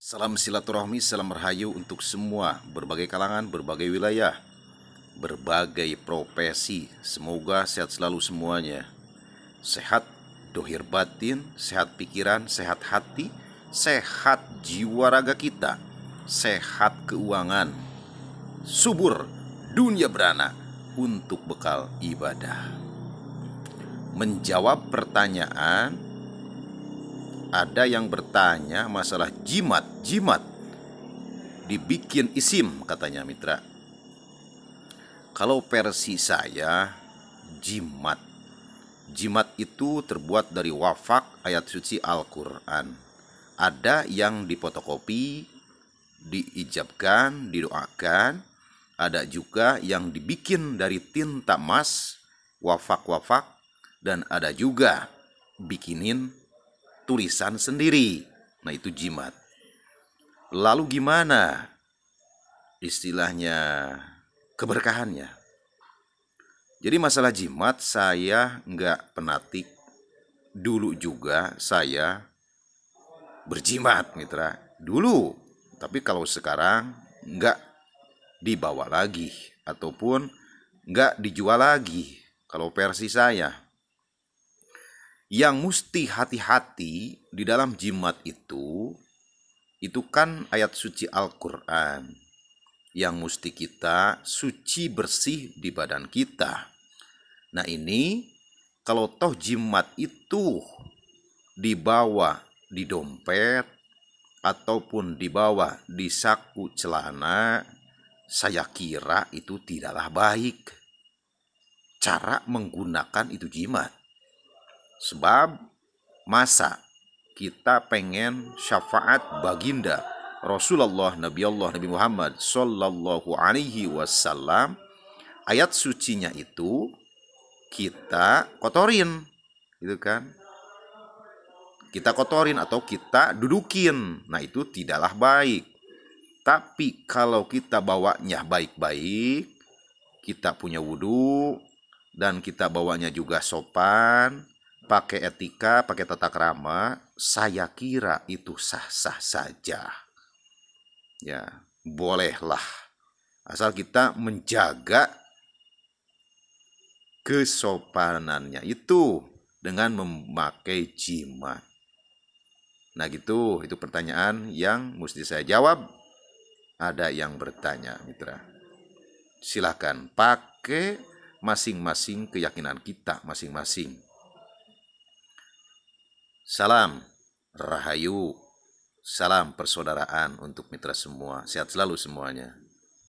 Salam silaturahmi, salam rahayu untuk semua, berbagai kalangan, berbagai wilayah, berbagai profesi. Semoga sehat selalu semuanya. Sehat dohir batin, sehat pikiran, sehat hati, sehat jiwa raga kita, sehat keuangan. Subur dunia beranak untuk bekal ibadah. Menjawab pertanyaan ada yang bertanya masalah jimat, jimat dibikin isim katanya mitra. Kalau versi saya jimat. Jimat itu terbuat dari wafak ayat suci Al-Qur'an. Ada yang dipotokopi, diijabkan, didoakan, ada juga yang dibikin dari tinta emas, wafak-wafak, dan ada juga bikinin tulisan sendiri. Nah, itu jimat. Lalu gimana istilahnya keberkahannya? Jadi masalah jimat saya nggak penatik. Dulu juga saya berjimat mitra. Dulu. Tapi kalau sekarang nggak dibawa lagi. Ataupun nggak dijual lagi. Kalau versi saya yang mesti hati-hati di dalam jimat itu itu kan ayat suci Al-Qur'an yang mesti kita suci bersih di badan kita. Nah, ini kalau toh jimat itu dibawa di dompet ataupun dibawa di saku celana, saya kira itu tidaklah baik cara menggunakan itu jimat Sebab masa kita pengen syafaat baginda Rasulullah Nabi Allah Nabi Muhammad Sallallahu Alaihi Wasallam ayat sucinya itu kita kotorin gitu kan kita kotorin atau kita dudukin nah itu tidaklah baik tapi kalau kita bawanya baik-baik kita punya wudhu dan kita bawanya juga sopan pakai etika, pakai tata krama, saya kira itu sah-sah saja. Ya, bolehlah. Asal kita menjaga kesopanannya itu dengan memakai jimat. Nah gitu, itu pertanyaan yang mesti saya jawab. Ada yang bertanya, Mitra. Silahkan pakai masing-masing keyakinan kita masing-masing. Salam rahayu. Salam persaudaraan untuk mitra semua. Sehat selalu semuanya.